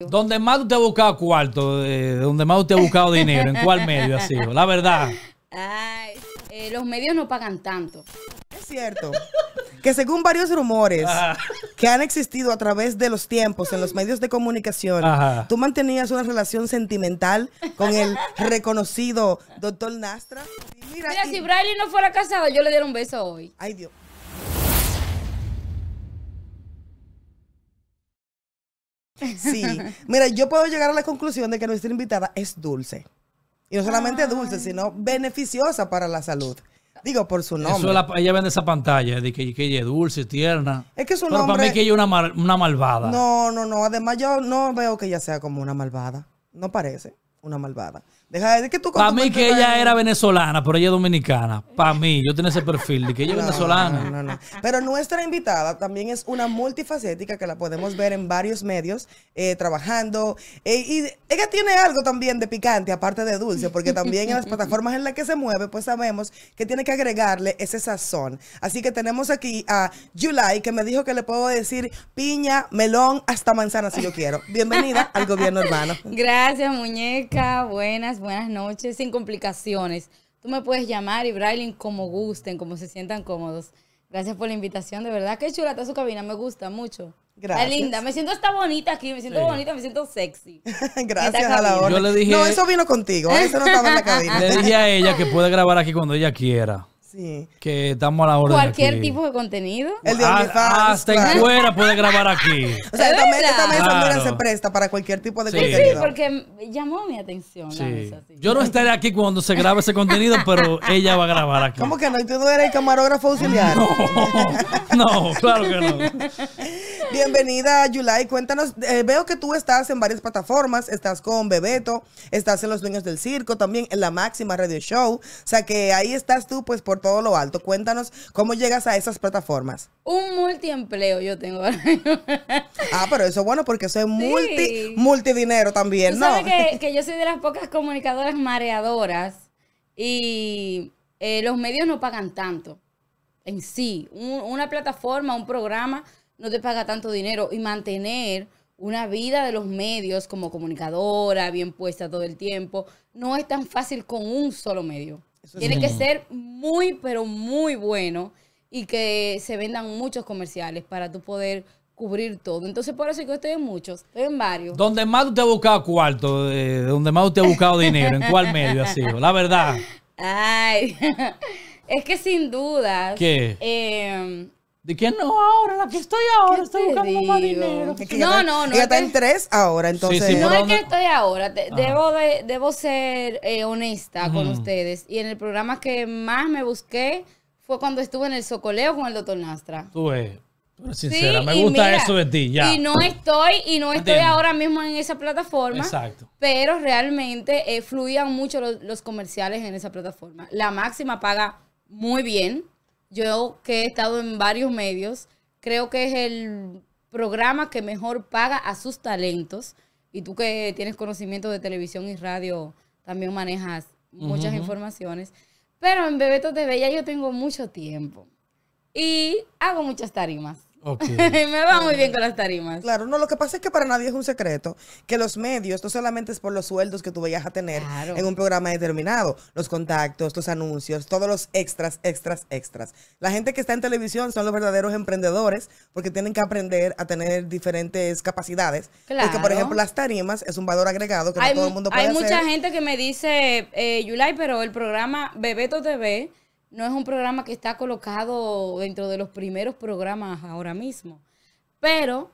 ¿Dónde más usted ha buscado cuarto? Eh, ¿Dónde más usted ha buscado dinero? ¿En cuál medio ha sido? La verdad. Ay, eh, los medios no pagan tanto. Es cierto. Que según varios rumores que han existido a través de los tiempos en los medios de comunicación, tú mantenías una relación sentimental con el reconocido doctor Nastra. mira, si Bradley no fuera casado, yo le diera un beso hoy. Ay, Dios. Sí. Mira, yo puedo llegar a la conclusión de que nuestra invitada es dulce. Y no solamente dulce, sino beneficiosa para la salud. Digo, por su nombre. Eso la, ella vende esa pantalla, de que, ella es dulce, tierna. Es que su nombre... para mí que ella es una, una malvada. No, no, no. Además, yo no veo que ella sea como una malvada. No parece una malvada. Deja de que tú Para mí que ella era venezolana, pero ella es dominicana. Para mí, yo tenía ese perfil de que ella es venezolana. Pero nuestra invitada también es una multifacética que la podemos ver en varios medios eh, trabajando. Eh, y ella tiene algo también de picante, aparte de dulce, porque también en las plataformas en las que se mueve, pues sabemos que tiene que agregarle ese sazón. Así que tenemos aquí a July, que me dijo que le puedo decir piña, melón, hasta manzana si yo quiero. Bienvenida al gobierno hermano Gracias, muñeca. Buenas buenas noches, sin complicaciones. Tú me puedes llamar y Brylin como gusten, como se sientan cómodos. Gracias por la invitación, de verdad. que chula está su cabina, me gusta mucho. Gracias. linda, me siento hasta bonita aquí, me siento bonita, me siento sexy. Gracias a la hora. no, eso vino contigo, eso no estaba en la cabina. Le dije a ella que puede grabar aquí cuando ella quiera. Que estamos a la hora. Cualquier tipo de contenido. El de ah, ah, Hasta afuera en fuera puede grabar aquí. o sea, también esta mesa claro. se presta para cualquier tipo de contenido. Sí, porque llamó mi atención. Yo no estaré aquí cuando se grabe ese contenido, pero ella va a grabar aquí. ¿Cómo que no? ¿Tú no eres el camarógrafo auxiliar? No, no claro que no. Bienvenida, Yulai. Cuéntanos, eh, veo que tú estás en varias plataformas, estás con Bebeto, estás en Los Dueños del Circo, también en la Máxima Radio Show. O sea que ahí estás tú, pues por todo lo alto. Cuéntanos cómo llegas a esas plataformas. Un multiempleo yo tengo. ah, pero eso es bueno porque soy multi, multidinero también, ¿Tú Sabes que, yo soy de las pocas comunicadoras mareadoras y eh, los medios no pagan tanto en sí. una plataforma, un programa no te paga tanto dinero y mantener una vida de los medios como comunicadora, bien puesta todo el tiempo, no es tan fácil con un solo medio. Tiene que ser muy, pero muy bueno y que se vendan muchos comerciales para tú poder cubrir todo. Entonces, por eso que estoy en muchos, estoy en varios. ¿Dónde más usted ha buscado cuarto, ¿Dónde eh, donde más usted ha buscado dinero, ¿en cuál medio ha sido? La verdad. Ay, es que sin duda. ¿Qué? Eh, ¿De quién no ahora? La que estoy ahora, estoy buscando más dinero. no, no, no. Ya está en tres ahora, entonces. no es que estoy ahora. debo, debo ser eh, honesta con ustedes. Y en el programa que más me busqué fue cuando estuve en el Socoleo con el doctor Nastra. Tú eres, sincera, me gusta eso de ti, ya. Y no estoy, y no estoy ahora mismo en esa plataforma. Exacto. Pero realmente eh, fluían mucho los, los comerciales en esa plataforma. La máxima paga muy bien yo que he estado en varios medios, creo que es el programa que mejor paga a sus talentos. Y tú que tienes conocimiento de televisión y radio, también manejas muchas informaciones. Pero en Bebeto TV ya yo tengo mucho tiempo. Y hago muchas tarimas. me va muy bien con las tarimas. Claro, no, lo que pasa es que para nadie es un secreto que los medios esto solamente es por los sueldos que tú vayas a tener en un programa determinado, los contactos, los anuncios, todos los extras, extras, extras. La gente que está en televisión son los verdaderos emprendedores porque tienen que aprender a tener diferentes capacidades. Claro. Porque, por ejemplo, las tarimas es un valor agregado que todo el mundo puede Hay mucha gente que me dice, eh, pero el programa Bebeto TV no es un programa que está colocado dentro de los primeros programas ahora mismo. Pero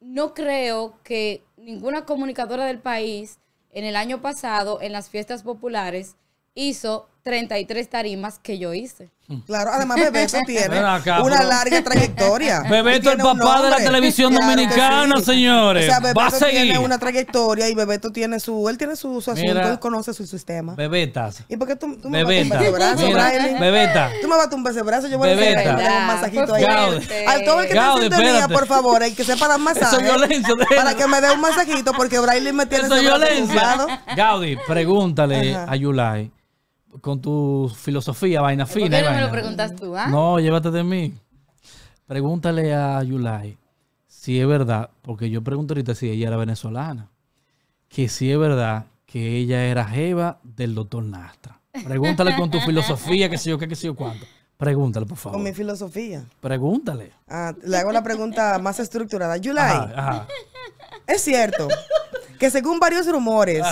no creo que ninguna comunicadora del país en el año pasado, en las fiestas populares, hizo 33 tarimas que yo hice. Mm. Claro, además Bebeto tiene una larga trayectoria. Bebeto el papá de la televisión dominicana, señores. O sea, Bebeto Va a seguir. tiene una trayectoria y Bebeto tiene su, él tiene su, su asunto, Mira. conoce su sistema. Bebetas. ¿Y por qué tú, me vas a tumbar ese brazo, Bebeta. Tú me vas a tumbar ese brazo, yo voy Bebeta. a hacer un masajito ahí. Gaude. Al todo el que Gaude, te sintonía, por favor, el que sepa dar masajes Eso para que me dé un masajito porque Brian me tiene Eso ese Gaudi, pregúntale a Yulai con tu filosofía, vaina fina. no lo preguntas tú? Ah? No, llévate de mí. Pregúntale a Yulai si es verdad, porque yo pregunto ahorita si ella era venezolana, que si es verdad que ella era jeva del doctor Nastra. Pregúntale con tu filosofía, que sé yo qué, qué sé yo cuánto. Pregúntale, por favor. Con mi filosofía. Pregúntale. Ah, le hago la pregunta más estructurada. Yulai, es cierto que según varios rumores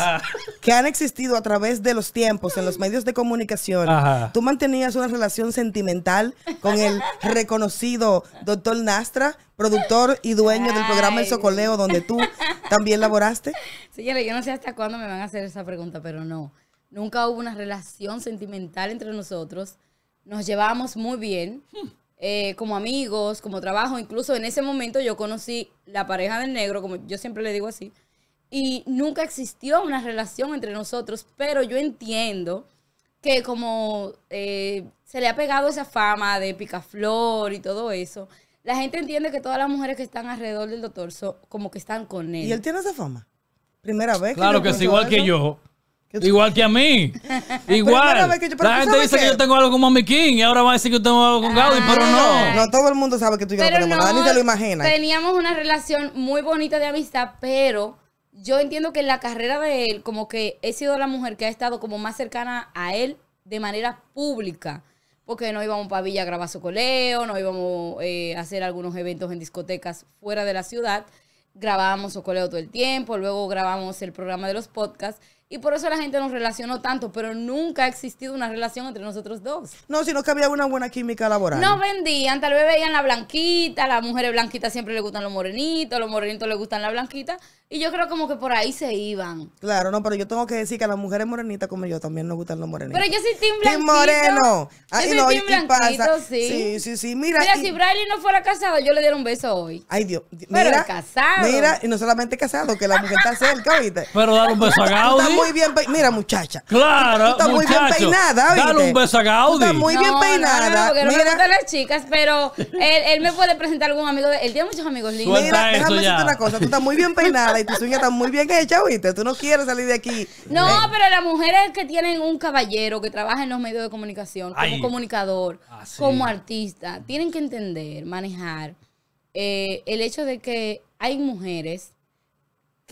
que han existido a través de los tiempos en los medios de comunicación, tú mantenías una relación sentimental con el reconocido doctor Nastra, productor y dueño del programa El Socoleo, donde tú también laboraste. Señora, yo no sé hasta cuándo me van a hacer esa pregunta, pero no. Nunca hubo una relación sentimental entre nosotros. Nos llevábamos muy bien. Eh, como amigos, como trabajo. Incluso en ese momento yo conocí la pareja del negro, como yo siempre le digo así, y nunca existió una relación entre nosotros, pero yo entiendo que como eh, se le ha pegado esa fama de picaflor y todo eso, la gente entiende que todas las mujeres que están alrededor del doctor son, como que están con él. ¿Y él tiene esa fama? Primera vez. Claro que, es igual que yo. Igual que a mí. Igual. la gente dice que, yo tengo algo con Mami King y ahora va a decir que yo tengo algo con Gaby, pero no. No, todo el mundo sabe que tú y yo no tenemos ni se lo imagina. Teníamos una relación muy bonita de amistad, pero yo entiendo que en la carrera de él, como que he sido la mujer que ha estado como más cercana a él de manera pública. Porque no íbamos para Villa a grabar su coleo, no íbamos eh, a hacer algunos eventos en discotecas fuera de la ciudad. Grabábamos coleo todo el tiempo, luego grabamos el programa de los podcasts y por eso la gente nos relacionó tanto, pero nunca ha existido una relación entre nosotros dos. No, sino que había una buena química laboral. No vendían, tal vez veían la blanquita, las mujeres blanquitas siempre le gustan los morenitos, los morenitos les gustan la blanquita. Y yo creo como que por ahí se iban. Claro, no, pero yo tengo que decir que a las mujeres morenitas como yo también nos gustan los morenitos. Pero yo soy Tim Blanquito. Tim Moreno. yo Sí. sí, sí, sí. Mira, mira si Bradley no fuera casado, yo le diera un beso hoy. Ay, Dios. Mira, pero casado. Mira, y no solamente casado, que la mujer está cerca, ¿viste? Pero dar un beso a Gaudi muy bien Mira, muchacha. Claro. Tú estás muy bien peinada. ¿viste? Dale un beso a Gaudi. Tú estás muy bien peinada. No, no, porque no me las chicas, pero él, él, me puede presentar algún amigo. De... Él tiene muchos amigos lindos. Mira, déjame decirte una cosa. Tú estás muy bien peinada y tus uñas están muy bien hechas, ¿viste? Tú no quieres salir de aquí. No, pero las mujeres que tienen un caballero que trabaja en los medios de comunicación, como comunicador, ah, como artista, tienen que entender, manejar eh, el hecho de que hay mujeres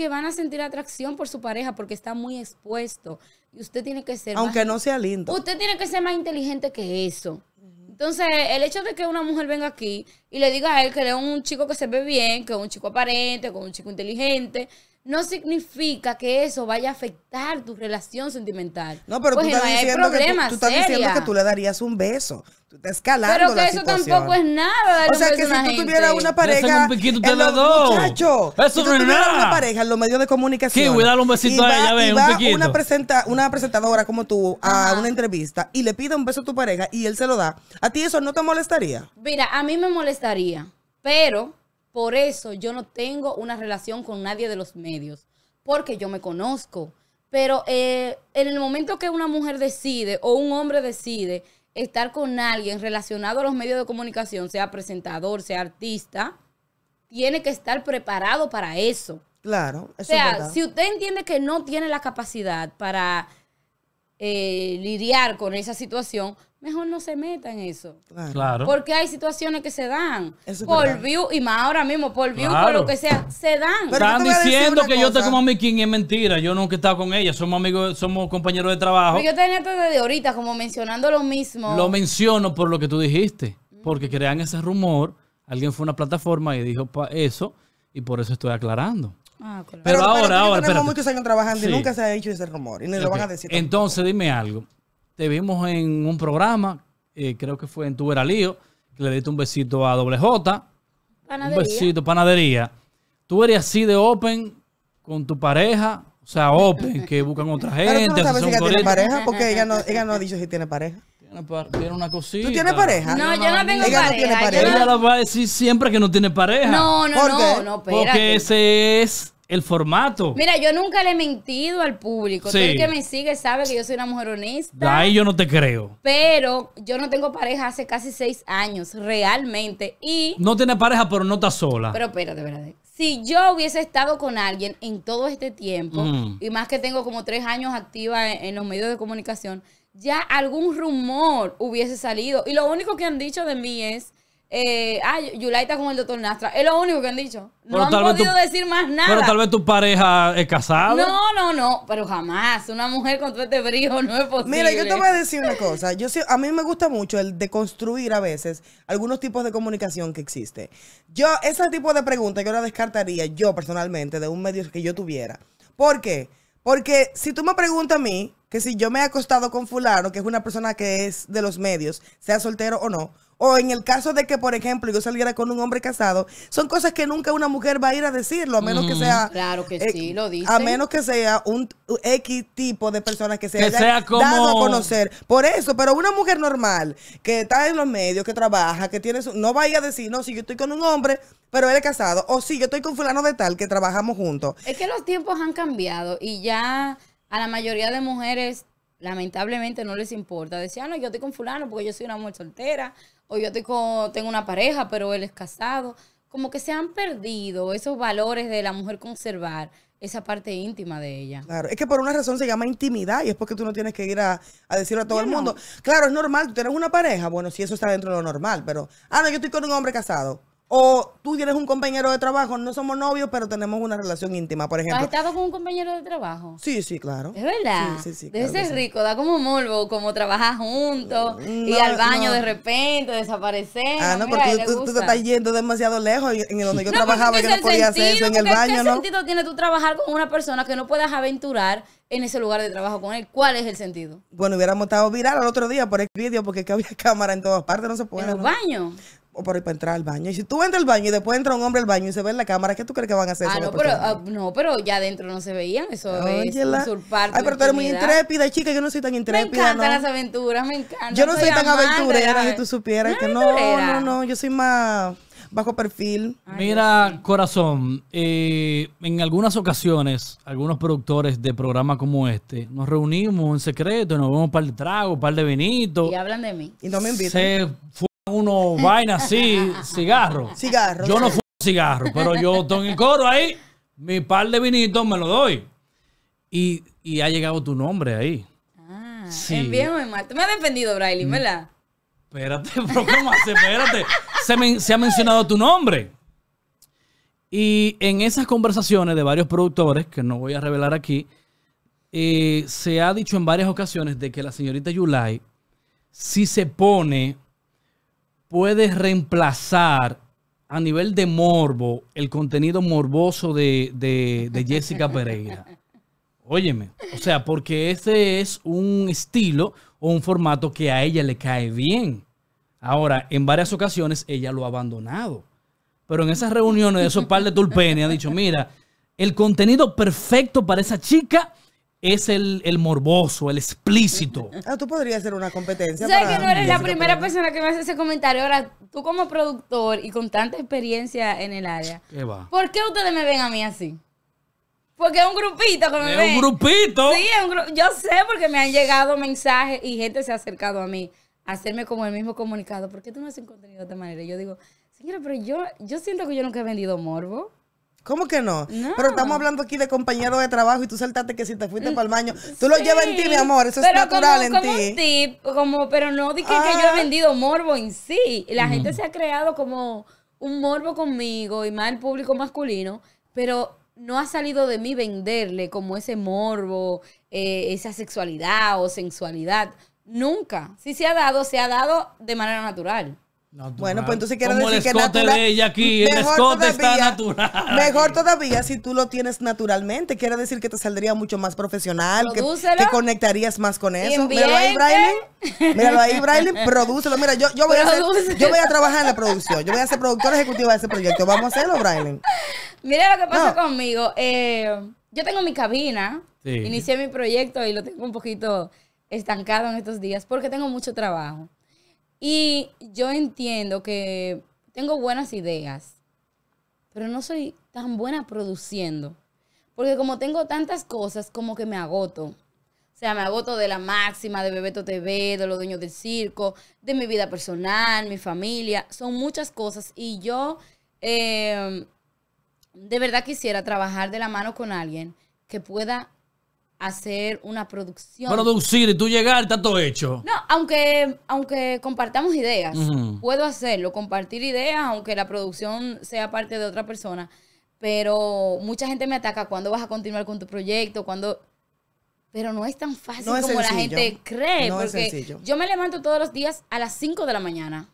que van a sentir atracción por su pareja porque está muy expuesto. Y usted tiene que ser. Aunque no sea lindo. Usted tiene que ser más inteligente que eso. Entonces, el hecho de que una mujer venga aquí y le diga a él que es un chico que se ve bien, que es un chico aparente, que es un chico inteligente, no significa que eso vaya a afectar tu relación sentimental. No, pero tú, pues, estás diciendo que tú, diciendo que tú le darías un beso. Tú estás escalando Pero que eso tampoco es nada. O sea, que si tú tuvieras una pareja. Un piquito, te la Muchacho, eso si tú tuvieras una pareja en los medios de comunicación. Sí, voy un besito va, a ven, un piquito. Una, presenta, una presentadora como tú a una entrevista y le pide un beso a tu pareja y él se lo da. ¿A ti eso no te molestaría? Mira, a mí me molestaría. Pero por eso yo no tengo una relación con nadie de los medios, porque yo me conozco. Pero eh, en el momento que una mujer decide o un hombre decide estar con alguien relacionado a los medios de comunicación, sea presentador, sea artista, tiene que estar preparado para eso. Claro, eso O sea, si usted entiende que no tiene la capacidad para eh, lidiar con esa situación, mejor no se meta en eso. Claro. Porque hay situaciones que se dan. por view, y más ahora mismo, por view, por lo que sea, se dan. Están diciendo que yo estoy como mi King y es mentira. Yo nunca he estado con ella. Somos amigos, somos compañeros de trabajo. yo tenía desde ahorita como mencionando lo mismo. Lo menciono por lo que tú dijiste. Porque crean ese rumor. Alguien fue a una plataforma y dijo eso. Y por eso estoy aclarando. Ah, claro. Pero, ahora, pero ahora. muchos años trabajando y nunca se ha hecho ese rumor. Y van a decir. Entonces, dime algo te vimos en un programa, eh, creo que fue en Tuberalío, que le diste un besito a Doble J. Un besito, panadería. Tú eres así de open con tu pareja, o sea, open, que buscan otra gente. Pero tú no sabes si tiene pareja, porque ella no, ha dicho si tiene pareja. Tiene una cosita. ¿Tú tienes pareja? No, yo no tengo ella pareja. No tiene pareja. Ella la va a decir siempre que no tiene pareja. No, no, no, no, no Porque ese es el formato. Mira, yo nunca le he mentido al público. el que me sigue sabe que yo soy una mujer honesta. ahí yo no te creo. Pero yo no tengo pareja hace casi seis años, realmente. Y. No tiene pareja, pero no está sola. Pero espérate, verdad. Si yo hubiese estado con alguien en todo este tiempo, mm. y más que tengo como tres años activa en los medios de comunicación, ya algún rumor hubiese salido. Y lo único que han dicho de mí es eh, ay, ah, con el doctor Nastra. Es lo único que han dicho. No han podido decir más nada. Pero tal vez tu pareja es casada. No, no, no. Pero jamás. Una mujer con todo este brillo no es posible. Mira, yo te voy a decir una cosa. Yo a mí me gusta mucho el deconstruir a veces algunos tipos de comunicación que existe. Yo, ese tipo de preguntas yo la descartaría yo personalmente de un medio que yo tuviera. ¿Por qué? Porque si tú me preguntas a mí que si yo me he acostado con fulano, que es una persona que es de los medios, sea soltero o no, o en el caso de que, por ejemplo, yo saliera con un hombre casado, son cosas que nunca una mujer va a ir a decirlo, a menos que sea. Claro que eh, sí, lo dice. A menos que sea un X tipo de personas que se que dado a conocer. Por eso, pero una mujer normal que está en los medios, que trabaja, que tiene su. No va a decir, no, si yo estoy con un hombre, pero él es casado. O si yo estoy con fulano de tal, que trabajamos juntos. Es que los tiempos han cambiado y ya a la mayoría de mujeres lamentablemente no les importa. Decían, ah, no, yo estoy con fulano porque yo soy una mujer soltera o yo tengo una pareja, pero él es casado. Como que se han perdido esos valores de la mujer conservar esa parte íntima de ella. Claro, es que por una razón se llama intimidad y es porque tú no tienes que ir a, a decirlo a todo el mundo. Claro, es normal, tú tienes una pareja, bueno, si eso está dentro de lo normal, pero, ah, no, yo estoy con un hombre casado. O tú tienes un compañero de trabajo, no somos novios, pero tenemos una relación íntima, por ejemplo. ¿Has estado con un compañero de trabajo? Sí, sí, claro. ¿Es verdad? Sí, sí, Debe ser rico, da como morbo, como trabajar juntos, y ir al baño de repente, desaparecer. Ah, no, porque tú, tú, te estás yendo demasiado lejos en donde yo trabajaba, que no podía hacer eso en el baño, ¿qué ¿no? ¿Qué sentido tiene tú trabajar con una persona que no puedas aventurar en ese lugar de trabajo con él? ¿Cuál es el sentido? Bueno, hubiéramos estado viral al otro día por el vídeo, porque es que había cámara en todas partes, no se puede. ¿En los baños? o para, para entrar al baño. Y si tú entras al baño y después entra un hombre al baño y se ve en la cámara, ¿qué tú crees que van a hacer? Ah, no pero, ah, no, pero ya adentro no se veían. Eso es usurpar. Ay, pero tú eres muy intrépida, chica. Yo no soy tan intrépida. Me encantan las aventuras, me encantan. Yo no soy, tan aventurera, si tú supieras que no, no, no. Yo soy más bajo perfil. Mira, corazón, eh, en algunas ocasiones, algunos productores de programas como este, nos reunimos en secreto, nos vemos un par de para un par de Y hablan de mí. Y no me invitan. Se uno vaina así, cigarro. Cigarro. Yo no fumo cigarro, pero yo estoy en el coro ahí, mi par de vinitos me lo doy. Y, ha llegado tu nombre ahí. Ah, sí. es mal. Tú me ha defendido, Braille, mm. ¿verdad? Espérate, pero ¿cómo hace? Espérate. Se, ha mencionado tu nombre. Y en esas conversaciones de varios productores, que no voy a revelar aquí, eh, se ha dicho en varias ocasiones de que la señorita Yulai, si se pone puedes reemplazar a nivel de morbo el contenido morboso de, de, de Jessica Pereira. Óyeme, o sea, porque ese es un estilo o un formato que a ella le cae bien. Ahora, en varias ocasiones ella lo ha abandonado. Pero en esas reuniones de esos par de tulpenes ha dicho, mira, el contenido perfecto para esa chica es el, morboso, el explícito. Ah, tú podrías hacer una competencia. Sé que no eres la primera persona que me hace ese comentario. Ahora, tú como productor y con tanta experiencia en el área, ¿Qué ¿por qué ustedes me ven a mí así? Porque es un grupito que me ¿Es ¿Es un grupito? Sí, es un yo sé porque me han llegado mensajes y gente se ha acercado a mí a hacerme como el mismo comunicado. ¿Por qué tú no haces contenido de esta manera? yo digo, señora, pero yo, yo siento que yo nunca he vendido morbo. ¿Cómo que no? Pero estamos hablando aquí de compañeros de trabajo y tú saltaste que si te fuiste mm, para el baño. Tú lo llevas en ti, mi amor. Eso es natural en ti. como, pero no dije que yo he ah. vendido morbo en sí. La gente se ha creado como un morbo conmigo y más el público masculino, pero no ha salido de mí venderle como ese morbo, eh, esa sexualidad o sensualidad. Nunca. Si se ha dado, se ha dado de manera natural. Bueno, pues entonces quiero decir que natural. aquí, el escote natural. Mejor todavía si tú lo tienes naturalmente. Quiere decir que te saldría mucho más profesional, que, conectarías más con eso. ahí, Brian. Míralo ahí, Prodúcelo. Mira, yo, voy a trabajar en la producción. Yo voy a ser productora ejecutiva de ese proyecto. Vamos a hacerlo, Brian. Mira lo que pasa conmigo. Eh, yo tengo mi cabina. Inicié mi proyecto y lo tengo un poquito estancado en estos días porque tengo mucho trabajo. Y yo entiendo que tengo buenas ideas, pero no soy tan buena produciendo. Porque como tengo tantas cosas, como que me agoto. O sea, me agoto de la máxima, de Bebeto TV, de los dueños del circo, de mi vida personal, mi familia. Son muchas cosas y yo eh, de verdad quisiera trabajar de la mano con alguien que pueda hacer una producción. Producir y tú llegar, está todo hecho. No, aunque, aunque compartamos ideas, puedo hacerlo, compartir ideas, aunque la producción sea parte de otra persona. Pero mucha gente me ataca, cuando vas a continuar con tu proyecto? cuando Pero no es tan fácil como la gente cree. porque yo me levanto todos los días a las 5 de la mañana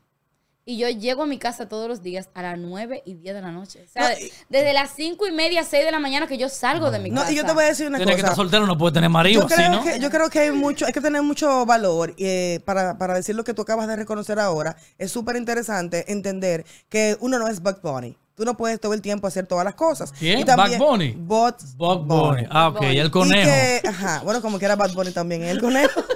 y yo llego a mi casa todos los días a las 9 y 10 de la noche. O sea, desde las 5 y media, 6 de la mañana que yo salgo de mi casa. No, y yo te voy a decir una Tienes cosa. que estar soltero, no puedes tener marido. Yo creo, que, yo creo que hay mucho, hay que tener mucho valor Y eh, para, para decir lo que tú acabas de reconocer ahora. Es súper interesante entender que uno no es bug Bunny. Tú no puedes todo el tiempo hacer todas las cosas. ¿Quién? Y Bad Bunny. Bot, Bad Bunny. Ah, ok, y el conejo. ajá, bueno, como que era Bad Bunny también, el conejo.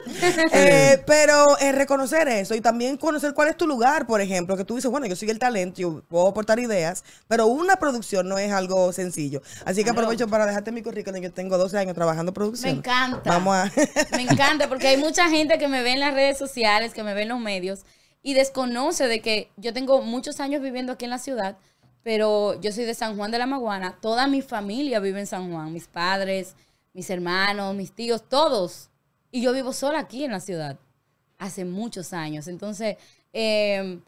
Eh, pero es reconocer eso y también conocer cuál es tu lugar, por ejemplo, que tú dices, bueno, yo soy el talento, yo puedo aportar ideas, pero una producción no es algo sencillo. Así que aprovecho para dejarte mi currículum, yo tengo 12 años trabajando producción. Me encanta. Vamos a... me encanta porque hay mucha gente que me ve en las redes sociales, que me ve en los medios y desconoce de que yo tengo muchos años viviendo aquí en la ciudad pero yo soy de San Juan de la Maguana. Toda mi familia vive en San Juan. Mis padres, mis hermanos, mis tíos, todos. Y yo vivo sola aquí en la ciudad. Hace muchos años. Entonces, em,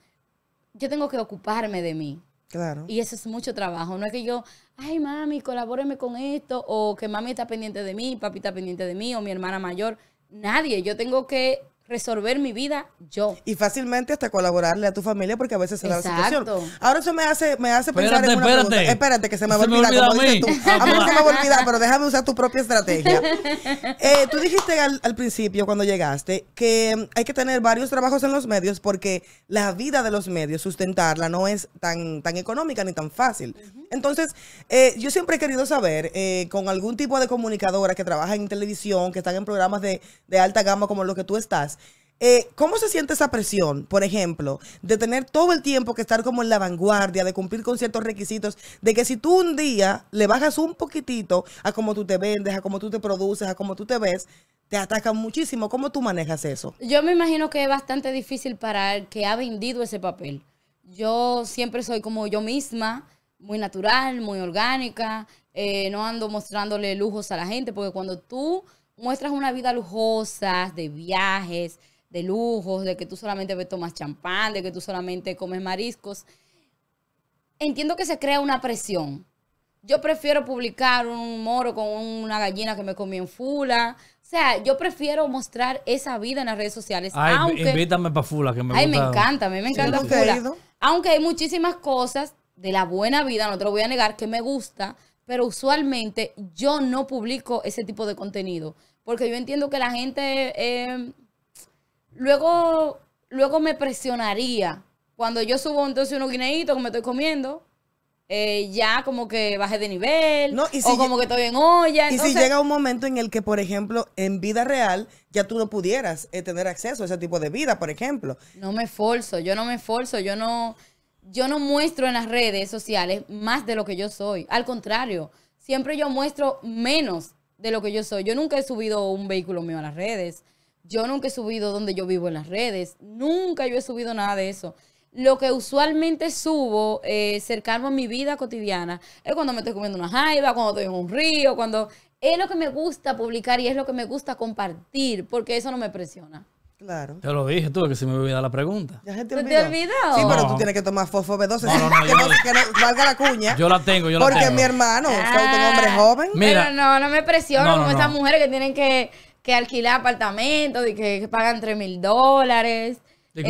yo tengo que ocuparme de mí. Claro. Y eso es mucho trabajo. No es que yo, ay, mami, colabóreme con esto. O que mami está pendiente de mí, papi está pendiente de mí, o mi hermana mayor. Nadie. Yo tengo que resolver mi vida yo. Y fácilmente hasta colaborarle a tu familia porque a veces se da la situación. Ahora eso me hace, me hace pensar espérate, en una espérate. Pregunta. espérate, que se me va a olvidar, como dices A mí no se me va a olvidar, pero déjame usar tu propia estrategia. Eh, tú dijiste al, principio, cuando llegaste, que mm, hay que tener varios trabajos en los medios porque la vida de los medios, sustentarla, no es tan, tan económica ni tan fácil. Entonces, eh, yo siempre he querido saber, eh, con algún tipo de comunicadora que trabaja en televisión, que están en programas de, alta gama como los que tú estás, eh, ¿Cómo se siente esa presión, por ejemplo, de tener todo el tiempo que estar como en la vanguardia, de cumplir con ciertos requisitos, de que si tú un día le bajas un poquitito a cómo tú te vendes, a cómo tú te produces, a cómo tú te ves, te atacan muchísimo? ¿Cómo tú manejas eso? Yo me imagino que es bastante difícil para el que ha vendido ese papel. Yo siempre soy como yo misma, muy natural, muy orgánica. Eh, no ando mostrándole lujos a la gente, porque cuando tú muestras una vida lujosa, de viajes, de lujos, de que tú solamente tomas champán, de que tú solamente comes mariscos, entiendo que se crea una presión. Yo prefiero publicar un moro con una gallina que me comí en fula. O sea, yo prefiero mostrar esa vida en las redes sociales. Ay, invítame para fula, que me Ay, me encanta, a mí me encanta fula. Aunque hay muchísimas cosas de la buena vida, no te lo voy a negar, que me gusta, pero usualmente yo no publico ese tipo de contenido, porque yo entiendo que la gente em, luego, luego me presionaría. Cuando yo subo entonces unos guineitos que me estoy comiendo, eh, ya como que bajé de nivel o como que estoy en olla. Y si llega un momento en el que, por ejemplo, en vida real ya tú no pudieras eh, tener acceso a ese tipo de vida, por ejemplo. No me esforzo, yo no me esforzo, yo no, yo no muestro en las redes sociales más de lo que yo soy. Al contrario, siempre yo muestro menos de lo que yo soy. Yo nunca he subido un vehículo mío a las redes. Yo nunca he subido donde yo vivo en las redes. Nunca yo he subido nada de eso. Lo que usualmente subo es eh, cercano a mi vida cotidiana es cuando me estoy comiendo una jaiba, cuando estoy en un río, cuando... Es lo que me gusta publicar y es lo que me gusta compartir, porque eso no me presiona. Claro. Te lo dije tú, que se me olvidó la pregunta. Ya te olvidó. ¿Te Sí, pero tú tienes que tomar fosfo B12. No, que valga la cuña. Yo la tengo, yo la tengo. Porque mi hermano es ah, un hombre joven. Mira, pero no, no me presiono como esas mujeres que tienen que, que alquilar apartamentos y que, que pagan 3 mil dólares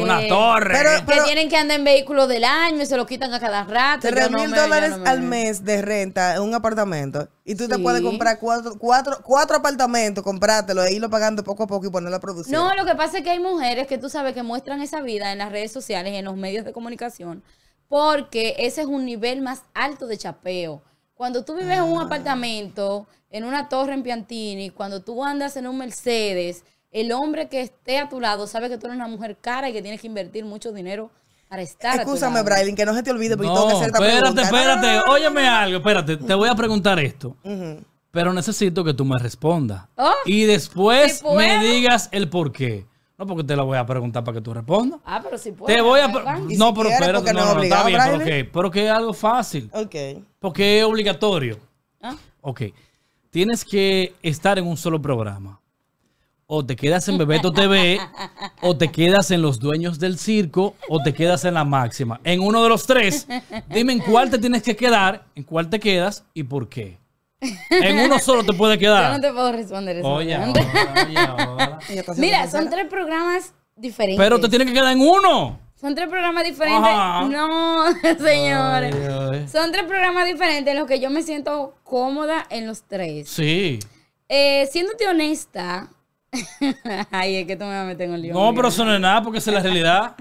una eh, torre. que tienen que andar en vehículos del año y se lo quitan a cada rato. 3 mil dólares al mes de renta en un apartamento. Y tú te puedes comprar cuatro, cuatro, apartamentos, comprártelo e irlo pagando poco a poco y ponerlo a producir. No, lo que pasa es que hay mujeres que tú sabes que muestran esa vida en las redes sociales en los medios de comunicación. Porque ese es un nivel más alto de chapeo. Cuando tú vives en un ah. apartamento, en una torre en Piantini, cuando tú andas en un Mercedes el hombre que esté a tu lado sabe que tú eres una mujer cara y que tienes que invertir mucho dinero para estar. Escúchame, Braylin, que no se te olvide, porque no, tengo que hacer esta espérate, Espérate, óyeme algo, espérate, te voy a preguntar esto. Pero necesito que tú me respondas. Oh, y después me digas el por qué. No, porque te lo voy a preguntar para que tú respondas. Ah, pero si puedes. Te voy a. preguntar. no, pero quieres, espérate, no, no, no, está bien, pero, pero que es algo fácil. Ok. Porque es obligatorio. ¿Ah? Ok. Tienes que estar en un solo programa o te quedas en Bebeto TV, o te quedas en Los Dueños del Circo, o te quedas en La Máxima. En uno de los tres, dime en cuál te tienes que quedar, en cuál te quedas y por qué. En uno solo te puede quedar. Yo no te puedo responder eso. Mira, son tres programas diferentes. Pero te tienen que quedar en uno. Son tres programas diferentes. No, señores. Son tres programas diferentes en los que yo me siento cómoda en los tres. Sí. Eh, siéndote honesta, Ay, es que tú me vas a en el lío. No, pero eso no es nada porque esa es la realidad.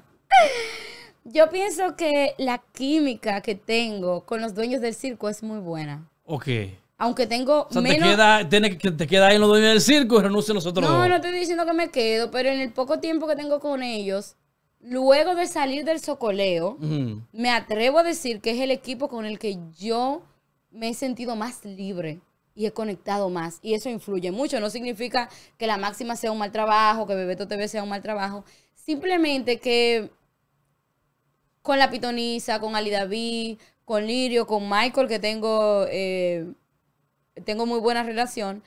Yo pienso que la química que tengo con los dueños del circo es muy buena. Ok. Aunque tengo menos... Te quedas te queda ahí en los dueños del circo y renuncia a nosotros No, dos. no estoy diciendo que me quedo, pero en el poco tiempo que tengo con ellos, luego de salir del socoleo, me atrevo a decir que es el equipo con el que yo me he sentido más libre y he conectado más. Y eso influye mucho. No significa que la máxima sea un mal trabajo, que Bebeto TV sea un mal trabajo. Simplemente que con la pitonisa... con Ali David, con Lirio, con Michael, que tengo, eh, tengo muy buena relación,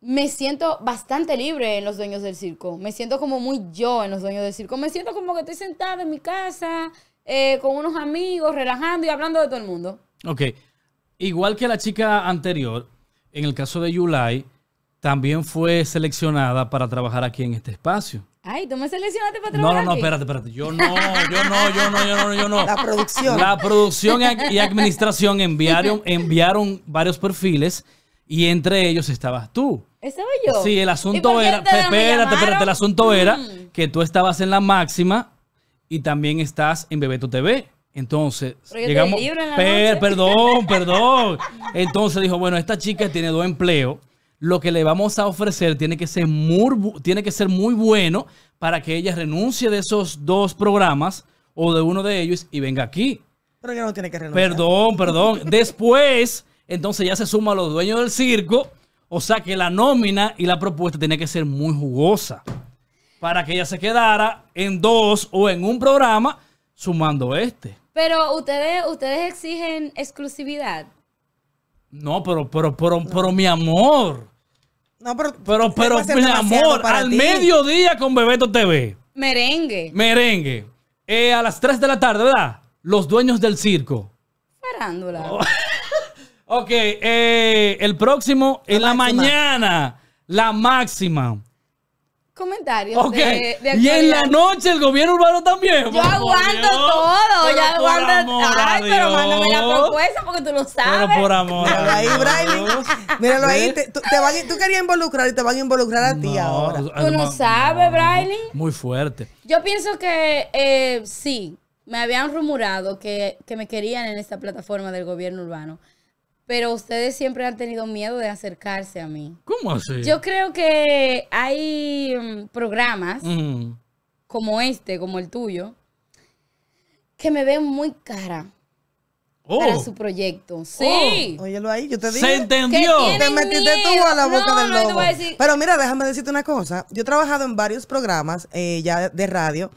me siento bastante libre en los dueños del circo. Me siento como muy yo en los dueños del circo. Me siento como que estoy sentada en mi casa, eh, con unos amigos, relajando y hablando de todo el mundo. Ok. Igual que la chica anterior, en el caso de Yulai, también fue seleccionada para trabajar aquí en este espacio. Ay, tú me seleccionaste para trabajar. No, no, no, espérate, espérate. Yo no, yo no, yo no, yo no, yo no. La producción. La producción y administración enviaron, enviaron varios perfiles y entre ellos estabas tú. Estaba yo. Sí, el asunto era, espérate, espérate, el asunto era mm. que tú estabas en la máxima y también estás en Bebeto TV. Entonces, llegamos. perdón, perdón. Entonces dijo, bueno, esta chica tiene dos empleos. Lo que le vamos a ofrecer tiene que ser muy, tiene que ser muy bueno para que ella renuncie de esos dos programas o de uno de ellos y venga aquí. Pero no tiene que renunciar. Perdón, perdón. Después, entonces ya se suma a los dueños del circo. O sea que la nómina y la propuesta tiene que ser muy jugosa para que ella se quedara en dos o en un programa sumando este. Pero ustedes, ustedes exigen exclusividad. No, pero, pero, pero, pero mi amor. No, pero, pero, mi amor, al el mediodía con Bebeto TV. Merengue. Merengue. Eh, a las 3 de la tarde, ¿verdad? Los dueños del circo. Parándola. Oh. ok, eh, el próximo en la mañana, la máxima comentarios. Ok. y en la noche el gobierno urbano también. Yo aguanto todo. Yo aguanto. ay, pero mándame la propuesta porque tú lo sabes. Pero por amor. ahí, Míralo ahí. Te, van, tú querías involucrar y te van a involucrar a ti ahora. Tú no sabes, Brian Muy fuerte. Yo pienso que eh, sí. Me habían rumorado que, que me querían en esta plataforma del gobierno urbano pero ustedes siempre han tenido miedo de acercarse a mí. ¿Cómo así? Yo creo que hay mm, programas mm. como este, como el tuyo, que me ven muy cara. Para oh. su proyecto. Oh. Sí. Óyelo ahí, yo te digo. Se entendió. Te metiste tú a la boca del lobo. Pero mira, déjame decirte una cosa. Yo he trabajado en varios programas eh, ya de radio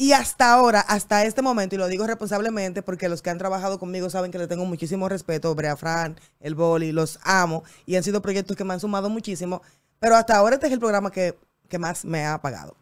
y hasta ahora, hasta este momento, y lo digo responsablemente porque los que han trabajado conmigo saben que le tengo muchísimo respeto, Brea Fran, El Boli, los amo y han sido proyectos que me han sumado muchísimo, pero hasta ahora este es el programa que, que más me ha pagado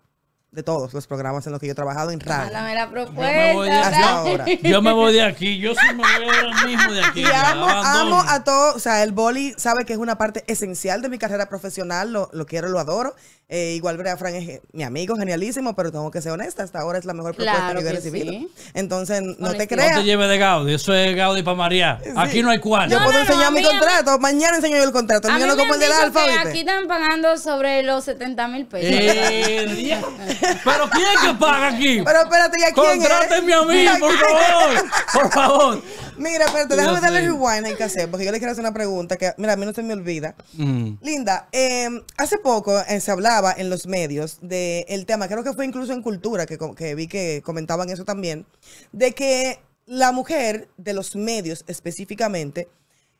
de todos los programas en los que yo he trabajado en radio. la propuesta. Yo me voy de, Yo me voy de aquí. Yo sí me voy ahora mismo de aquí. amo, amo a todos. O sea, el boli sabe que es una parte esencial de mi carrera profesional. Lo, lo quiero, lo adoro. Eh, igual Brea Fran es mi amigo, genialísimo, pero tengo que ser honesta. Hasta ahora es la mejor propuesta que yo he recibido. Entonces, no te creas. No te lleves de Gaudi. Eso es Gaudi para María. Aquí no hay cual. yo puedo enseñar mi contrato. Mañana enseño yo el contrato. mañana lo como el del Alfa. Aquí están pagando sobre los 70 mil pesos. Eh, ¿Pero quién es que paga aquí? Pero espérate, ¿y a quién Contrátenme a mí, por favor. Por favor. Mira, espérate, déjame darle rewind en que hacer, porque yo le quiero hacer una pregunta que, mira, a mí no se me olvida. Mm. Linda, em, hace poco eh, se hablaba en los medios del tema, creo que fue incluso en Cultura, que, vi que comentaban eso también, de que la mujer de los medios específicamente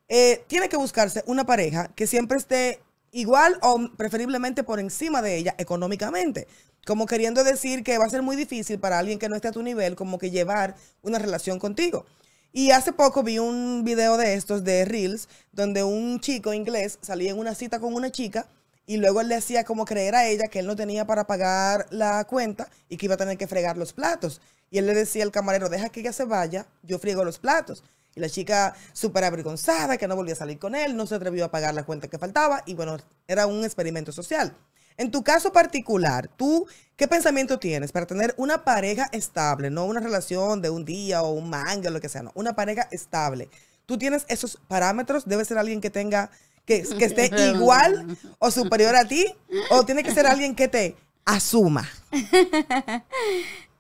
eh, tiene que buscarse una pareja que siempre esté igual o preferiblemente por encima de ella económicamente. Como queriendo decir que va a ser muy difícil para alguien que no esté a tu nivel como que llevar una relación contigo. Y hace poco vi un video de estos de Reels donde un chico inglés salía en una cita con una chica y luego él le decía como creer a ella que él no tenía para pagar la cuenta y que iba a tener que fregar los platos. Y él le decía al camarero, deja que ella se vaya, yo friego los platos. Y la chica súper avergonzada, que no volvía a salir con él, no se atrevió a pagar la cuenta que faltaba y bueno, era un experimento social. En tu caso particular, ¿tú qué pensamiento tienes para tener una pareja estable? No una relación de un día o un manga, lo que sea, no, una pareja estable. ¿Tú tienes esos parámetros? ¿Debe ser alguien que tenga, que, esté em. igual o superior a ti? ¿O tiene que ser alguien que te asuma?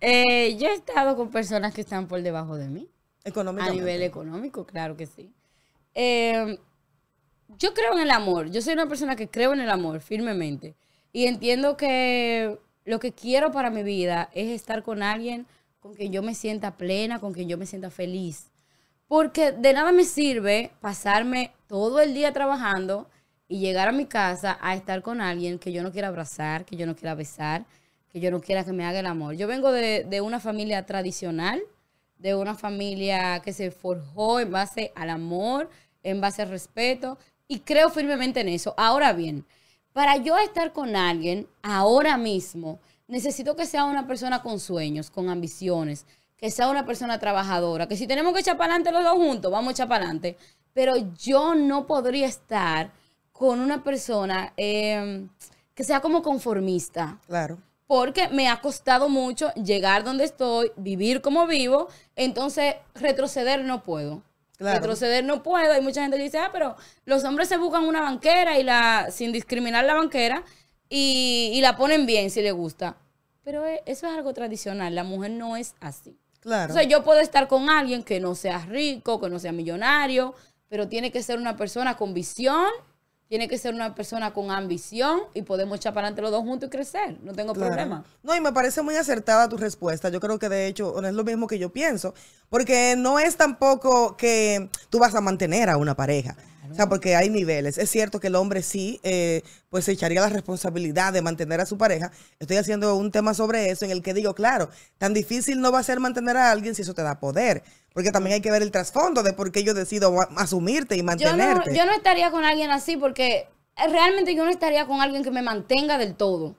Eh, yo he estado con personas que están por debajo de mí. A nivel económico, claro que sí. Em, yo creo en el amor. Yo soy una persona que creo en el amor firmemente. Y entiendo que lo que quiero para mi vida es estar con alguien con quien yo me sienta plena, con quien yo me sienta feliz. Porque de nada me sirve pasarme todo el día trabajando y llegar a mi casa a estar con alguien que yo no quiera abrazar, que yo no quiera besar, que yo no quiera que me haga el amor. Yo vengo de, de una familia tradicional, de una familia que se forjó en base al amor, en base al respeto, y creo firmemente en eso. Ahora bien, para yo estar con alguien ahora mismo, necesito que sea una persona con sueños, con ambiciones, que sea una persona trabajadora, que si tenemos que echar para adelante los dos juntos, vamos a echar para adelante. Pero yo no podría estar con una persona eh, que sea como conformista. Claro porque me ha costado mucho llegar donde estoy, vivir como vivo, entonces retroceder no puedo. Retroceder no puedo. Hay mucha gente dice, ah, pero los hombres se buscan una banquera y la, sin discriminar la banquera, y, la ponen bien si le gusta. Pero eh, eso es algo tradicional, la mujer no es así. Claro. O yo puedo estar con alguien que no sea rico, que no sea millonario, pero tiene que ser una persona con visión tiene que ser una persona con ambición y podemos echar para adelante los dos juntos y crecer. No tengo problema. No, y me parece muy acertada tu respuesta. Yo creo que de hecho no es lo mismo que yo pienso, porque no es tampoco que tú vas a mantener a una pareja. O sea, porque hay niveles. Es cierto que el hombre sí, eh, pues se echaría la responsabilidad de mantener a su pareja. Estoy haciendo un tema sobre eso en el que digo, claro, tan difícil no va a ser mantener a alguien si eso te da poder. Porque también hay que ver el trasfondo de por qué yo decido asumirte y mantenerte. yo no estaría con alguien así porque eh, realmente yo no estaría con alguien que me mantenga del todo.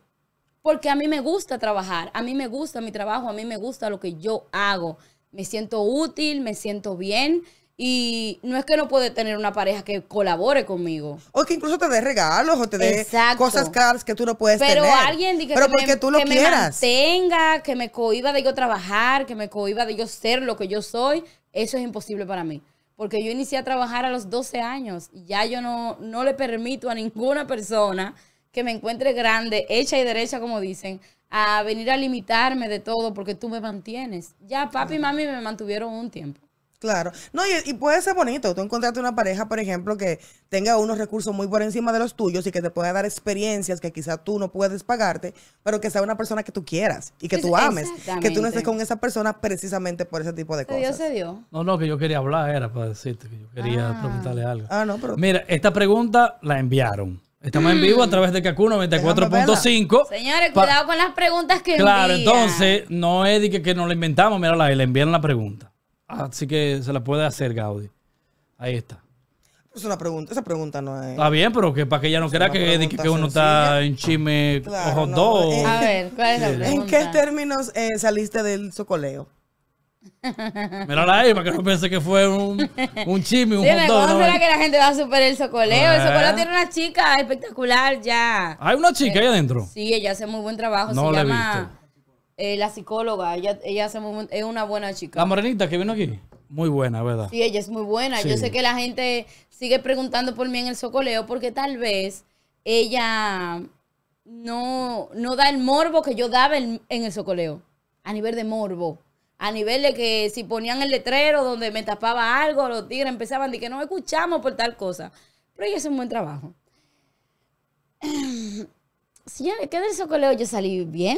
Porque a mí me gusta trabajar, a mí me gusta mi trabajo, a mí me gusta lo que yo hago. Me siento útil, me siento bien. Y no es que no puede tener una pareja que colabore conmigo. O que incluso te dé regalos o te dé cosas caras que tú no puedes Pero Alguien Pero que tú que me mantenga, que me cohiba de yo trabajar, que me cohiba de yo ser lo que yo soy, eso es imposible para mí. Porque yo inicié a trabajar a los 12 años y ya yo no, no le permito a ninguna persona que me encuentre grande, hecha y derecha, como dicen, a venir a limitarme de todo porque tú me mantienes. Ya papi y mami me mantuvieron un tiempo. Claro. No, y, puede ser bonito. Tú encontrarte una pareja, por ejemplo, que tenga unos recursos muy por encima de los tuyos y que te pueda dar experiencias que quizás tú no puedes pagarte, pero que sea una persona que tú quieras y que tú ames. Que tú no estés con esa persona precisamente por ese tipo de cosas. Se dio, No, no, que yo quería hablar, era para decirte que yo quería ah. preguntarle algo. Ah, no, pero. Mira, esta pregunta la enviaron. Estamos en vivo a mm. través de Kakuno 94.5. Señores, cuidado con las preguntas que Claro, entonces, no es que, nos la inventamos, mira, la, le enviaron la pregunta. Así que se la puede hacer, Gaudi. Ahí está. Es una pregunta, esa pregunta no es. Está bien, pero que para que ella no crea que, que, uno está en chisme claro, ojo eh, A ver, ¿cuál es la pregunta? ¿En qué términos eh, saliste del socoleo? Mírala ahí, para que no piense que fue un, un chisme, un sí, que la gente va a superar el socoleo? El socoleo eh. tiene una chica espectacular ya. ¿Hay una chica ahí adentro? Sí, ella hace muy buen trabajo. No se la llama... visto. Eh, la psicóloga, ella, ella es una buena chica. La morenita que vino aquí. Muy buena, ¿verdad? Sí, ella es muy buena. Yo sé que la gente sigue preguntando por mí en el socoleo porque tal vez ella no, no da el morbo que yo daba en, el socoleo, a nivel de morbo. A nivel de que si ponían el letrero donde me tapaba algo, los tigres empezaban de que no escuchamos por tal cosa. Pero ella hace un buen trabajo. ¿qué del socoleo yo salí bien?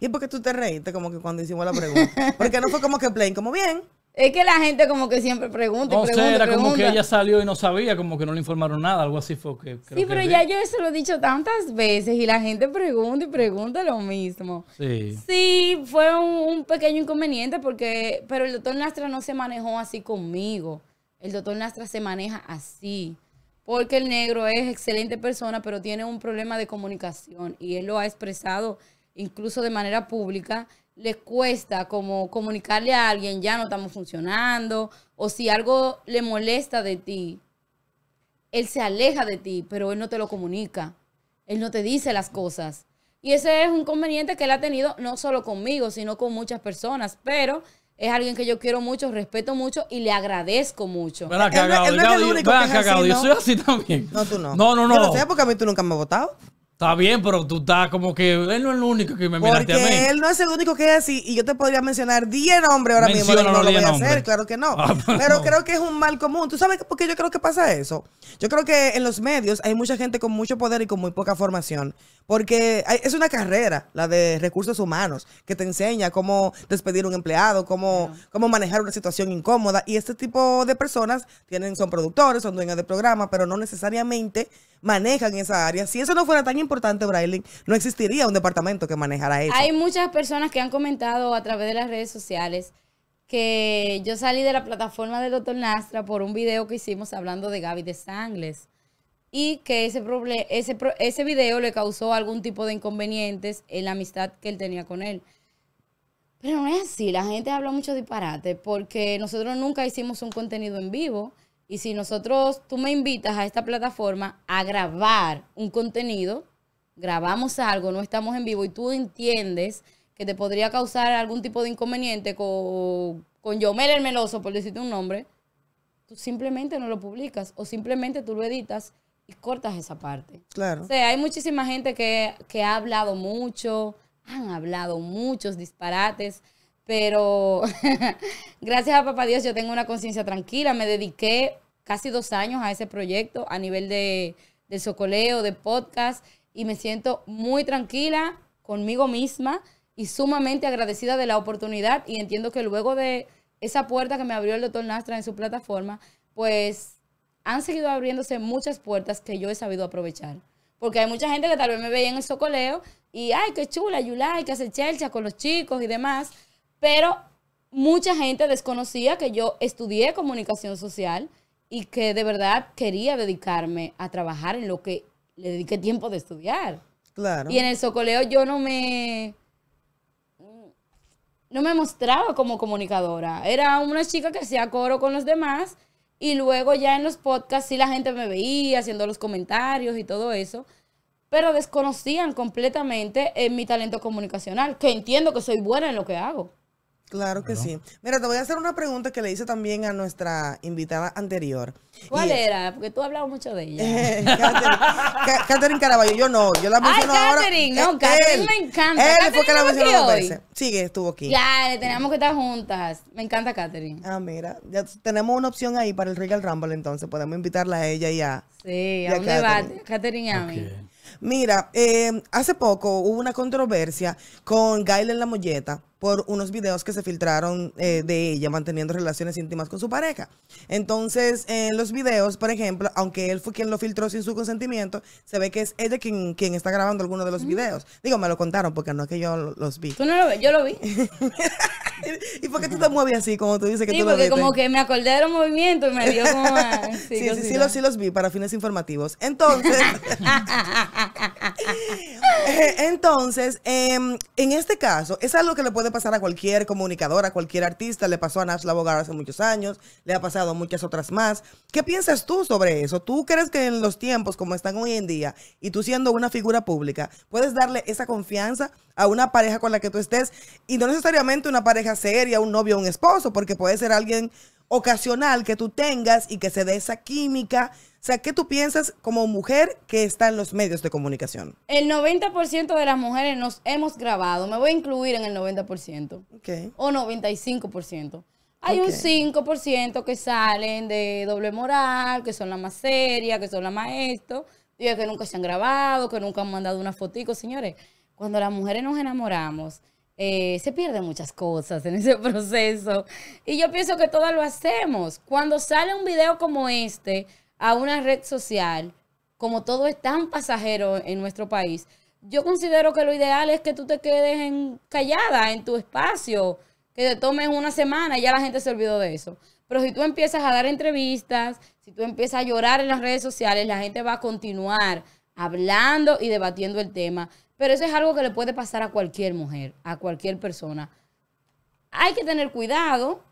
¿Y por qué tú te reíste como que cuando hicimos la pregunta? Porque no fue como que plain, como bien. Es que la gente como que siempre pregunta. Y no pregunta, era como que ella salió y no sabía, como que no le informaron nada, algo así fue que... sí, pero ya yo eso lo he dicho tantas veces y la gente pregunta y pregunta lo mismo. Sí. Sí, fue un, un pequeño inconveniente porque, pero el doctor Nastra no se manejó así conmigo. El doctor Nastra se maneja así. Porque el negro es excelente persona, pero tiene un problema de comunicación y él lo ha expresado incluso de manera pública, les cuesta como comunicarle a alguien, ya no estamos funcionando, o si algo le molesta de ti, él se aleja de ti, pero él no te lo comunica, él no te dice las cosas. Y ese es un conveniente que él ha tenido no solo conmigo, sino con muchas personas, pero es alguien que yo quiero mucho, respeto mucho y le agradezco mucho. Yo soy así también. No, tú no. No, tú nunca me has votado. Está bien, pero tú estás como que él no es el único que me miraste Porque a mí. él no es el único que es así. Y yo te podría mencionar 10 nombres ahora mismo. No lo voy a hacer, claro que no. Ah, pero, creo que es un mal común. ¿Tú sabes por qué yo creo que pasa eso? Yo creo que en los medios hay mucha gente con mucho poder y con muy poca formación. Porque es una carrera, la de recursos humanos, que te enseña cómo despedir un empleado, cómo, cómo manejar una situación incómoda. Y este tipo de personas tienen, son productores, son dueños de programas, pero no necesariamente manejan esa área. Si eso no fuera tan importante, Brailing, no existiría un departamento que manejara eso. Hay muchas personas que han comentado a través de las redes sociales que yo salí de la plataforma del doctor Nastra por un video que hicimos hablando de Gaby de Sangles y que ese, ese, ese video le causó algún tipo de inconvenientes en la amistad que él tenía con él. Pero no es así, la gente habla mucho disparate porque nosotros nunca hicimos un contenido en vivo y si nosotros, tú me invitas a esta plataforma a grabar un contenido, grabamos algo, no estamos en vivo y tú entiendes que te podría causar algún tipo de inconveniente con, con Yomel el Meloso, por decirte un nombre, tú simplemente no lo publicas o simplemente tú lo editas y cortas esa parte. Claro. O sea, hay muchísima gente que, que ha hablado mucho, han hablado muchos disparates pero gracias a papá Dios yo tengo una conciencia tranquila. Me dediqué casi dos años a ese proyecto a nivel de, socoleo, de podcast, y me siento muy tranquila conmigo misma y sumamente agradecida de la oportunidad y entiendo que luego de esa puerta que me abrió el doctor Nastra en su plataforma, pues han seguido abriéndose muchas puertas que yo he sabido aprovechar. Porque hay mucha gente que tal vez me veía en el socoleo y, ay, qué chula, Yulai, que hacer chelcha con los chicos y demás pero mucha gente desconocía que yo estudié comunicación social y que de verdad quería dedicarme a trabajar en lo que le dediqué tiempo de estudiar. Y en el socoleo yo no me no me mostraba como comunicadora. Era una chica que hacía coro con los demás y luego ya en los podcasts sí la gente me veía haciendo los comentarios y todo eso, pero desconocían completamente eh, mi talento comunicacional, que entiendo que soy buena en lo que hago. Claro que sí. Mira, te voy a hacer una pregunta que le hice también a nuestra invitada anterior. ¿Cuál era? Porque tú hablabas mucho de ella. Catherine, Caraballo, yo no. Yo la menciono Ay, ahora. Catherine, no, eh, Catherine me encanta. Él fue que la mencionó dos veces. Sigue, estuvo aquí. Ya, tenemos que estar juntas. Me encanta Catherine. Ah, mira, ya tenemos una opción ahí para el Regal Rumble, entonces podemos invitarla a ella y a. Sí, a, un debate. Catherine y a mí. Mira, eh, hace poco hubo una controversia con Gail en La Molleta por unos videos que se filtraron eh, de ella manteniendo relaciones íntimas con su pareja. Entonces, en los videos, por ejemplo, aunque él fue quien lo filtró sin su consentimiento, se ve que es ella quien, quien está grabando alguno de los videos. Digo, me lo contaron porque no es que yo los vi. Tú no lo ves, yo lo vi. ¿Y por qué tú te mueves así como tú dices que tú lo viste? Sí, porque como que me acordé de los movimientos y me dio como... Ah, sí, sí, sí los vi para fines informativos. Entonces... Entonces, em, en este caso, es algo que le puede pasar a cualquier comunicador, a cualquier artista. Le pasó a Nash abogada hace muchos años, le ha pasado a muchas otras más. ¿Qué piensas tú sobre eso? ¿Tú crees que en los tiempos como están hoy en día y tú siendo una figura pública, puedes darle esa confianza a una pareja con la que tú estés y no necesariamente una pareja seria, un novio, un esposo, porque puede ser alguien ocasional que tú tengas y que se dé esa química? O sea, ¿qué tú piensas como mujer que está en los medios de comunicación? El 90% de las mujeres nos hemos grabado. Me voy a incluir en el 90%. Ok. O 95%. Hay un 5% que salen de doble moral, que son la más seria, que son la más esto, y que nunca se han grabado, que nunca han mandado una fotico. Señores, cuando las mujeres nos enamoramos, eh, se pierden muchas cosas en ese proceso. Y yo pienso que todas lo hacemos. Cuando sale un video como este, a una red social, como todo es tan pasajero en nuestro país, yo considero que lo ideal es que tú te quedes callada en tu espacio, que te tomes una semana y ya la gente se olvidó de eso. Pero si tú empiezas a dar entrevistas, si tú empiezas a llorar en las redes sociales, la gente va a continuar hablando y debatiendo el tema. Pero eso es algo que le puede pasar a cualquier mujer, a cualquier persona. Hay que tener cuidado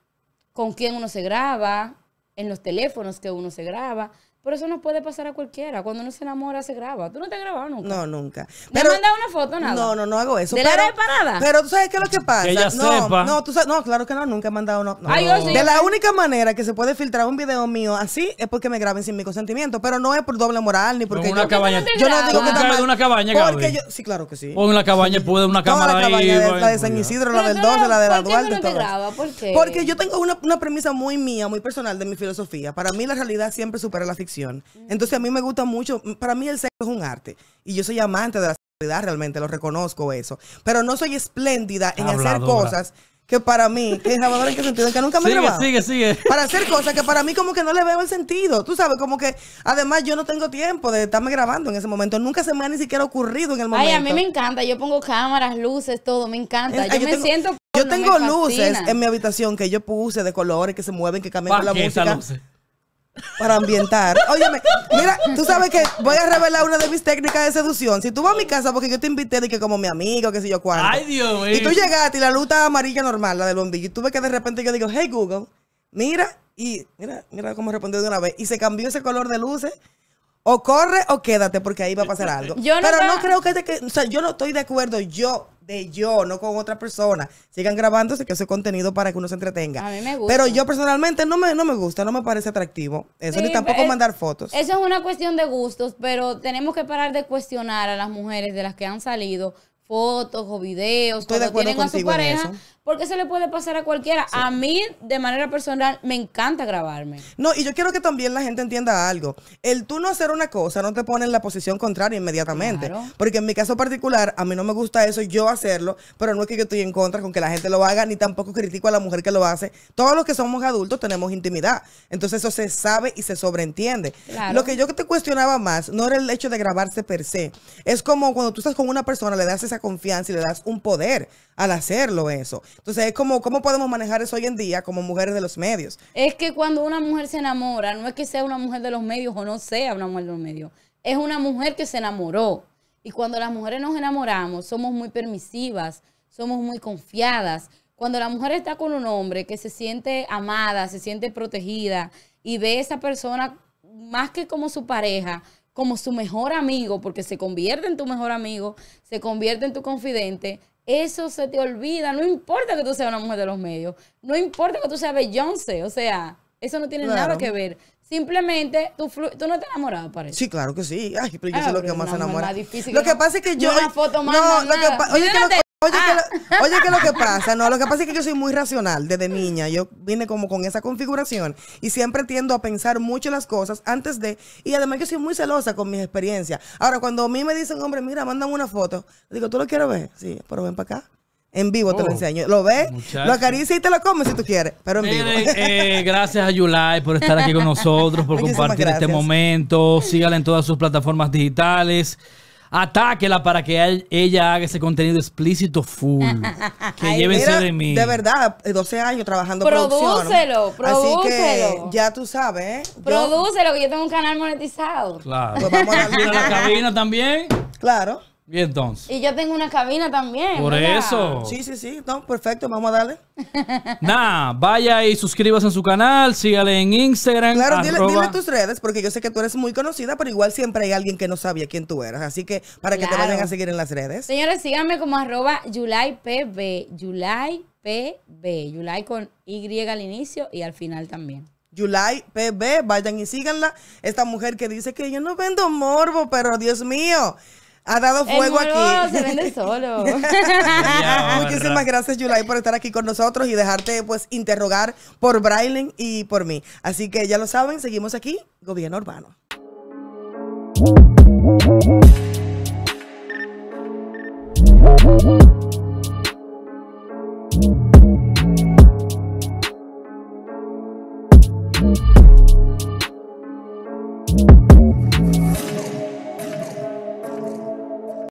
con quién uno se graba, en los teléfonos que uno se graba, pero eso no puede pasar a cualquiera. Cuando uno se enamora, se graba. ¿Tú no te has grabado nunca? No, nunca. ¿Me has mandado una foto nada? No, no, no hago eso. ¿De pero, la parada? Pero tú sabes qué es lo que pasa. Que ella no, sepa. no, tú no, claro que no, nunca he mandado no, foto De la única manera que se puede filtrar un video mío así es porque me graben sin mi consentimiento, pero no es por doble moral ni porque una cabaña. yo no digo que está mal. una cabaña, porque yo, sí, claro que sí. O una cabaña y puede una cámara la de, San Isidro, la del 12, la de la Duarte, ¿Por qué? Porque yo tengo una premisa muy mía, muy personal de mi filosofía. Para mí la realidad siempre supera la ficción. Mm. Entonces a mí me gusta mucho, mm, para mí el sexo es un arte y yo soy amante de la sexualidad, realmente lo reconozco eso, pero no soy espléndida en hacer cosas que para mí, que es en qué sentido, que nunca me sigue, Sigue, sigue. Para hacer cosas que para mí como que no le veo el sentido. Tú sabes, como que además yo no tengo tiempo de estarme grabando en ese momento. Nunca se me ha ni siquiera ocurrido en el momento. Ay, a mí me encanta. Yo pongo cámaras, luces, todo. Me encanta. yo, me siento... Yo tengo luces en mi habitación que yo puse de colores que se mueven, que cambian la música para ambientar. Óyeme, mira, tú sabes que voy a revelar una de mis técnicas de seducción. Si tú vas a mi casa, porque yo te invité de que como mi amigo, Que sé yo cuál. Ay, Dios mío. Y tú llegaste y la luz amarilla normal, la del bombillo. Y tú ves que de repente yo digo, hey Google, mira, y mira, mira cómo respondió de una vez. Y se cambió ese color de luces o corre o quédate porque ahí va a pasar algo. Pero no creo que, o sea, yo no estoy de acuerdo yo de yo, no con otra persona. Sigan grabándose que ese contenido para que uno se entretenga. A mí me gusta. Pero yo personalmente no me, no me gusta, no me parece atractivo. Eso ni tampoco mandar fotos. Eso es una cuestión de gustos, pero tenemos que parar de cuestionar a las mujeres de las que han salido fotos o videos Estoy cuando tienen a su pareja, porque se le puede pasar a cualquiera. A mí, de manera personal, me encanta grabarme. No, y yo quiero que también la gente entienda algo. El tú no hacer una cosa no te pone en la posición contraria inmediatamente. Porque en mi caso particular, a mí no me gusta eso yo hacerlo, pero no es que yo estoy en contra con que la gente lo haga, ni tampoco critico a la mujer que lo hace. Todos los que somos adultos tenemos intimidad. Entonces eso se sabe y se sobreentiende. Lo que yo que te cuestionaba más no era el hecho de grabarse per se. Es como cuando tú estás con una persona, le das esa confianza y le das un poder al hacerlo eso. Entonces es como, ¿cómo podemos manejar eso hoy en día como mujeres de los medios? Es que cuando una mujer se enamora, no es que sea una mujer de los medios o no sea una mujer de los medios, es una mujer que se enamoró. Y cuando las mujeres nos enamoramos, somos muy permisivas, somos muy confiadas. Cuando la mujer está con un hombre que se siente amada, se siente protegida y ve a esa persona más que como su pareja, como su mejor amigo, porque se convierte en tu mejor amigo, se convierte en tu confidente, eso se te olvida. No importa que tú seas una mujer de los medios, no importa que tú seas Beyoncé, o sea, eso no tiene nada que ver. Simplemente tú, tú no te enamorado, parece. Sí, claro que sí. Ay, pero yo ah, lo que más se enamora. Lo que, pasa es que yo. No, una lo que Oye, ¿qué que ah. lo, oye, que lo que pasa, no, lo que pasa es que yo soy muy racional desde niña. Yo vine como con esa configuración y siempre tiendo a pensar mucho las cosas antes de. Y además yo soy muy celosa con mis experiencias. Ahora, cuando a mí me dicen, hombre, mira, mándame una foto, digo, ¿tú lo quieres ver? Sí, pero ven para acá. En vivo te lo oh, enseño. Lo ves, lo acaricia y te lo comes si tú quieres, pero en vivo. Eh, gracias a Yulai por estar aquí con nosotros, por compartir este momento. Sígala en todas sus plataformas digitales. Atáquela para que ella haga ese contenido explícito full. que llévense de mí. De verdad, 12 eh, años trabajando Prodúcelo, producción. Prodúcelo, prodúcelo ya tú sabes. ¿eh? que yo tengo un canal monetizado. Claro. Pues vamos a la cabina también. Claro. ¿Y entonces? Y yo tengo una cabina también. Por eso. Sí, sí, sí. No, perfecto, vamos a darle. Nah, vaya y suscríbase a su canal, sígale en Instagram. Claro, dile, tus redes, porque yo sé que tú eres muy conocida, pero igual siempre hay alguien que no sabía quién tú eras. Así que para que te vayan a seguir en las redes. Señores, síganme como arroba YulayPB. YulayPB. Yulay con Y al inicio y al final también. July vayan y síganla. Esta mujer que dice que yo no vendo morbo, pero Dios mío, ha dado fuego el aquí. Se vende solo. Muchísimas gracias, Yulai, por estar aquí con nosotros y dejarte pues interrogar por Brailen y por mí. Así que ya lo saben, seguimos aquí, Gobierno Urbano.